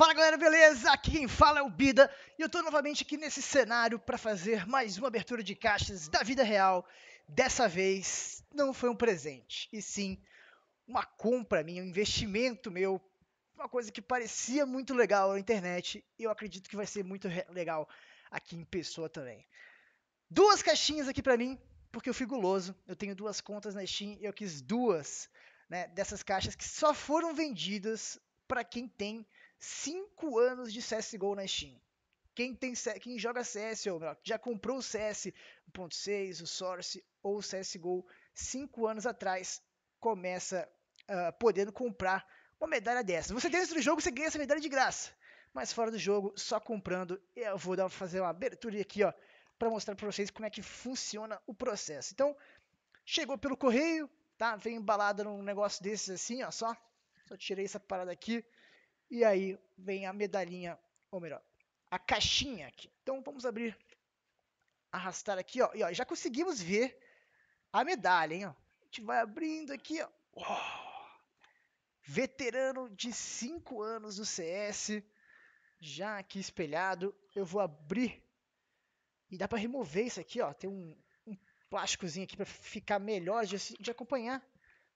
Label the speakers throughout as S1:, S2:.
S1: Fala galera, beleza? Aqui quem fala é o Bida e eu tô novamente aqui nesse cenário para fazer mais uma abertura de caixas da vida real. Dessa vez não foi um presente, e sim uma compra minha, um investimento meu, uma coisa que parecia muito legal na internet e eu acredito que vai ser muito legal aqui em pessoa também. Duas caixinhas aqui para mim, porque eu fui guloso, eu tenho duas contas na Steam e eu quis duas né, dessas caixas que só foram vendidas para quem tem 5 anos de CSGO na Steam. Quem, tem, quem joga CS, ou melhor, já comprou o CS 1.6, o Source ou o CSGO 5 anos atrás, começa uh, podendo comprar uma medalha dessa. Você dentro do jogo, você ganha essa medalha de graça. Mas fora do jogo, só comprando. Eu vou dar, fazer uma abertura aqui, ó, para mostrar para vocês como é que funciona o processo. Então, chegou pelo correio, tá? Vem embalada num negócio desses assim, ó, só. Só tirei essa parada aqui. E aí vem a medalhinha, ou melhor, a caixinha aqui. Então vamos abrir, arrastar aqui, ó. E ó, já conseguimos ver a medalha, hein? Ó. A gente vai abrindo aqui, ó. Oh, veterano de 5 anos do CS, já aqui espelhado. Eu vou abrir e dá para remover isso aqui, ó. Tem um, um plásticozinho aqui para ficar melhor de, de acompanhar.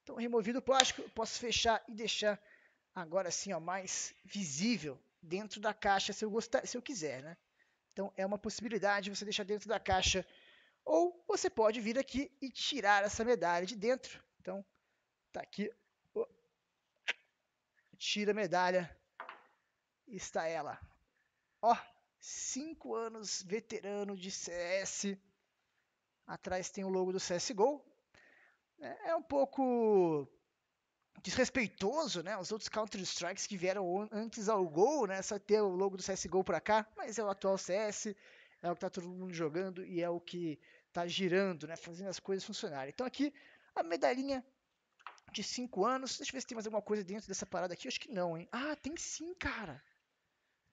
S1: Então, removido o plástico, eu posso fechar e deixar agora sim, ó, mais visível dentro da caixa, se eu, gostar, se eu quiser, né? Então é uma possibilidade você deixar dentro da caixa, ou você pode vir aqui e tirar essa medalha de dentro. Então tá aqui, tira a medalha, está ela. Ó, cinco anos veterano de CS. Atrás tem o logo do CSGO. É, é um pouco desrespeitoso, né? Os outros Counter-Strikes que vieram antes ao gol, né? Só ter o logo do CSGO pra cá, mas é o atual CS, é o que tá todo mundo jogando e é o que tá girando, né? Fazendo as coisas funcionarem. Então aqui, a medalhinha de 5 anos. Deixa eu ver se tem mais alguma coisa dentro dessa parada aqui. Eu acho que não, hein? Ah, tem sim, cara.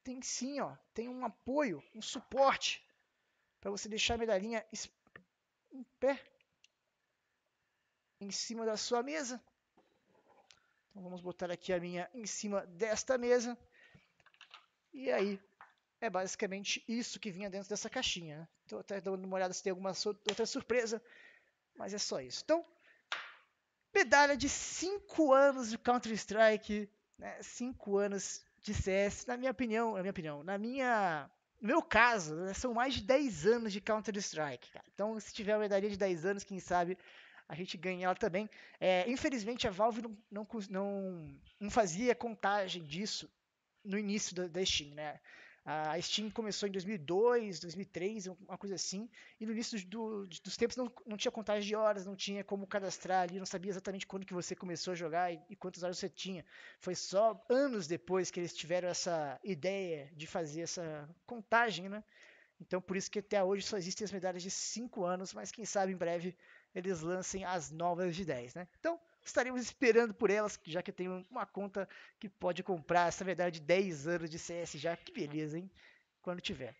S1: Tem sim, ó. Tem um apoio, um suporte para você deixar a medalhinha em pé em cima da sua mesa. Então vamos botar aqui a minha em cima desta mesa. E aí é basicamente isso que vinha dentro dessa caixinha. Estou né? até dando uma olhada se tem alguma outra surpresa, mas é só isso. Então, medalha de 5 anos de Counter-Strike, 5 né? anos de CS, na minha opinião, na minha opinião, na minha, no meu caso, né, são mais de 10 anos de Counter-Strike, Então, se tiver uma medalha de 10 anos, quem sabe a gente ganha ela também. É, infelizmente, a Valve não, não, não, não, fazia contagem disso no início da, da Steam, né? A Steam começou em 2002, 2003, uma coisa assim, e no início do, dos tempos não, não tinha contagem de horas, não tinha como cadastrar ali, não sabia exatamente quando que você começou a jogar e, e quantas horas você tinha. Foi só anos depois que eles tiveram essa ideia de fazer essa contagem, né? Então, por isso que até hoje só existem as medalhas de 5 anos, mas quem sabe em breve eles lancem as novas de 10, né? Então, estaremos esperando por elas, já que eu tenho uma conta que pode comprar essa medalha de 10 anos de CS já. Que beleza, hein? Quando tiver.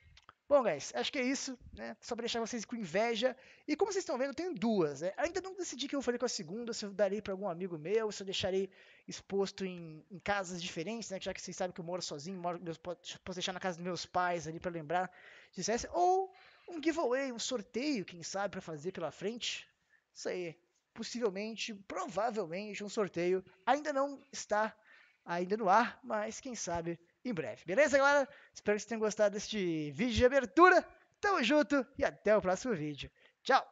S1: Bom, guys, acho que é isso, né? Só pra deixar vocês com inveja. E como vocês estão vendo, tem duas, né? Ainda não decidi que eu falei com a segunda, se eu darei para algum amigo meu, se eu deixarei exposto em, em, casas diferentes, né? Já que vocês sabem que eu moro sozinho, moro, meus, posso deixar na casa dos meus pais ali para lembrar de Ou um giveaway, um sorteio, quem sabe, para fazer pela frente. Isso aí. Possivelmente, provavelmente, um sorteio. Ainda não está ainda no ar, mas quem sabe em breve. Beleza, galera? Espero que vocês tenham gostado deste vídeo de abertura. Tamo junto e até o próximo vídeo. Tchau!